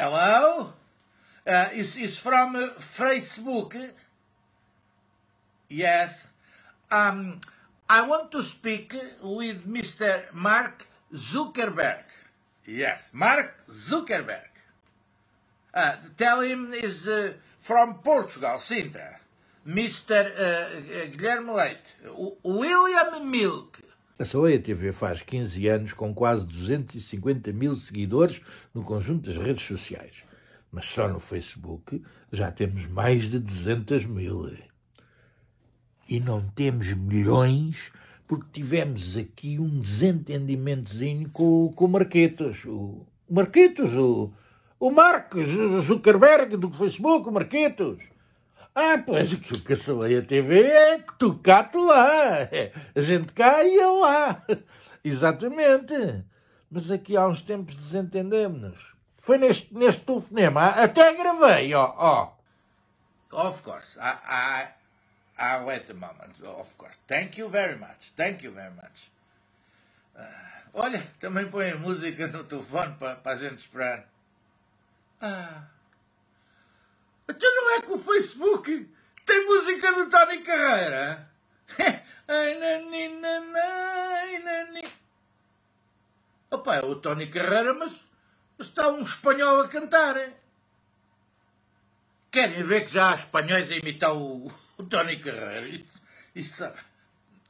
Hello? Uh, it's, from uh, Facebook. Yes. Um, I want to speak with Mr. Mark Zuckerberg. Yes, Mark Zuckerberg. Uh, tell him is uh, from Portugal, Sintra. Mr. Uh, Guilherme Leite. William Mill. A Saleia TV faz 15 anos com quase 250 mil seguidores no conjunto das redes sociais. Mas só no Facebook já temos mais de 200 mil. E não temos milhões porque tivemos aqui um desentendimentozinho com, com Marquetas. O Marquetas, o, o Marcos Zuckerberg do Facebook, o Marquetas. Ah, pois o é que eu cancelei a TV é tu cá, tu lá. A gente cá e eu lá. Exatamente. Mas aqui há uns tempos desentendemos-nos. Foi neste, neste telefonema. Até gravei, ó, ó. Of course. I, I, Ah, wait a moment, of course. Thank you very much. Thank you very much. Uh, olha, também põe música no telefone para, para a gente esperar. Ah até então não é que o Facebook tem música do Tony Carreira? Ai, nani, nanai, nani. Opa, é o Tony Carreira, mas está um espanhol a cantar. Querem ver que já há espanhóis a imitar o, o Tony Carreira? Isso, isso.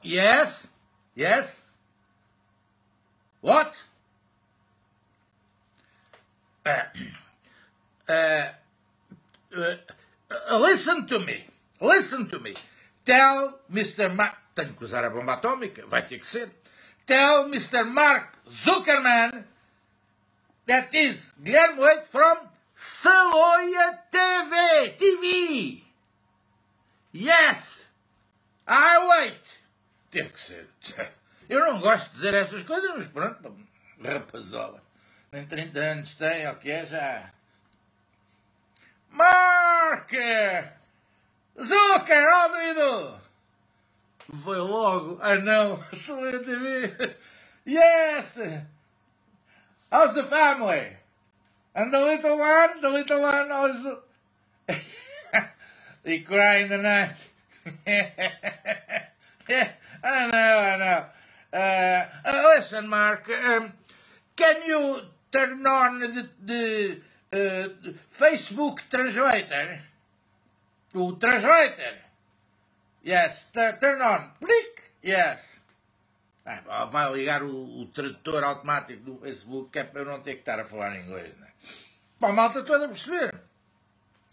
Yes? Yes? What? Uh, uh, Uh, uh, listen to me, listen to me. Tell Mr. Mark... Tenho que usar a bomba atómica, vai ter que ser. Tell Mr. Mark Zuckerman that is Guilherme Oito from Saloia TV. TV. Yes, I wait. Teve que ser. Eu não gosto de dizer essas coisas, mas pronto, rapazola. Nem 30 anos tem, ou que é, já Mark! Zucker, óbrido! Foi logo. Ah não, Excelente TV. Yes! How's the family? And the little one, the little one, how's the... he cried in the night. yeah, I know, I know. Uh, uh, listen, Mark, um, can you turn on the, the Eh, Facebook translator. O translator. Yes, turn on. Click. Yes. Ah, vai ligar o, o, tradutor automático do Facebook que é para eu não ter que estar a falar inglês, né? Para a malta toda perceber.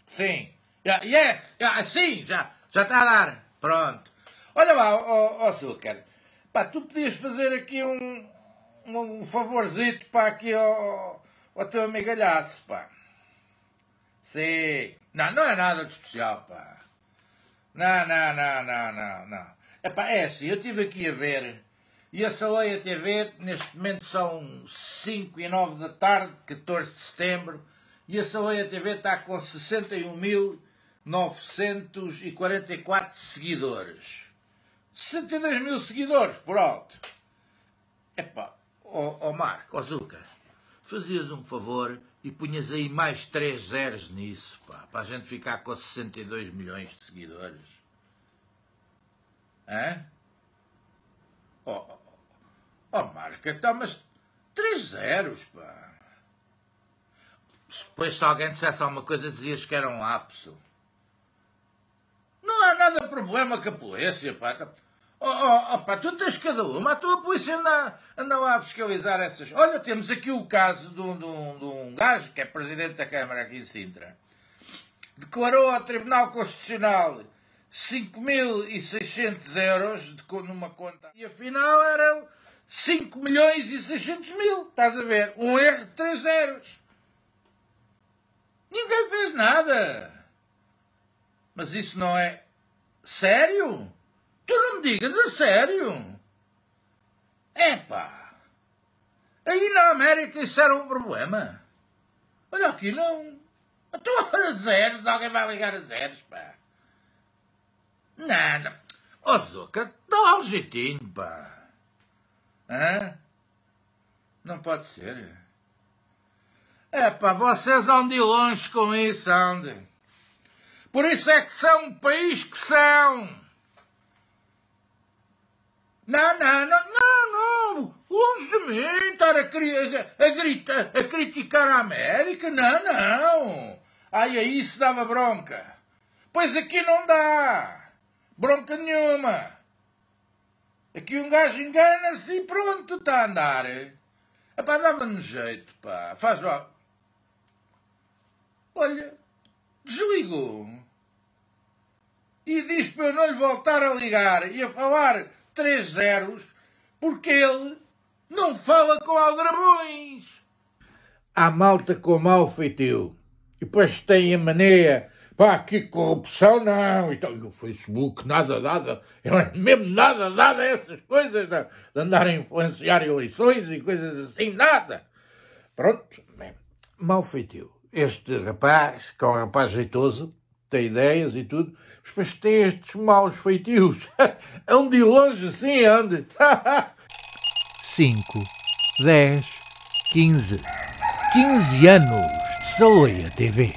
Sim. Yeah, yes. Yeah, sim, já, já está a dar. Pronto. Olha lá, ó oh, açúcar. Pá, tu podias fazer aqui um, um favorzito para aqui ao, o teu amigalhaço, pá. Sim. Não, não é nada de especial, pá. Não, não, não, não, não, não. É pá, é assim, eu estive aqui a ver e a Salei TV, neste momento são 5 e 9 da tarde, 14 de setembro, e a Salei TV está com 61.944 seguidores. 62 mil seguidores, por alto. pá, ó oh, Marco, ó oh Zucas, fazias um favor e punhas aí mais 3 zeros nisso, pá, para a gente ficar com 62 milhões de seguidores. Hã? Oh, oh, oh, oh marca, tá, mas 3 zeros, pá. Depois se alguém dissesse alguma coisa dizias que era um lapso. Não há nada problema com a polícia, pá. Tá- Oh, oh, opa, tu tens cada uma, a tua polícia anda, anda lá a fiscalizar essas. Olha, temos aqui o caso de um, de, um, de um gajo que é presidente da Câmara aqui em Sintra. Declarou ao Tribunal Constitucional 5.600 euros de, numa conta. E afinal eram 5 milhões e 600 mil. Estás a ver? Um erro de 3 zeros. Ninguém fez nada. Mas isso não é sério? Tu não me digas a é sério? Epá! Aí na América isso era um problema. Olha aqui não. Estou a zeros, alguém vai ligar a zeros, pá. Nada. Ó oh, Zuca, dá ao jeitinho, pá. Hã? Não pode ser. É pá, vocês vão de longe com isso, andem. Por isso é que são um país que são. Não, não, não, não, não. Longe de mim estar a, a, a, a criticar a América. Não, não. Ai, aí se dava bronca. Pois aqui não dá. Bronca nenhuma. Aqui um gajo engana-se e pronto, está a andar. Epá, dava-me jeito, pá. Faz lá. Olha, desligou. E diz para eu não lhe voltar a ligar e a falar três zeros porque ele não fala com aldrabões. Há malta com mau feitio. E depois tem a mania, pá, que corrupção não. Então, e o Facebook, nada, nada, mesmo nada, nada, essas coisas de, de andar a influenciar eleições e coisas assim, nada. Pronto, bem, mal feitio. Este rapaz, que é um rapaz jeitoso, tem ideias e tudo, os pais estes maus feitios. ande longe, sim, ande. 5, 10, 15. 15 anos de Saloia TV.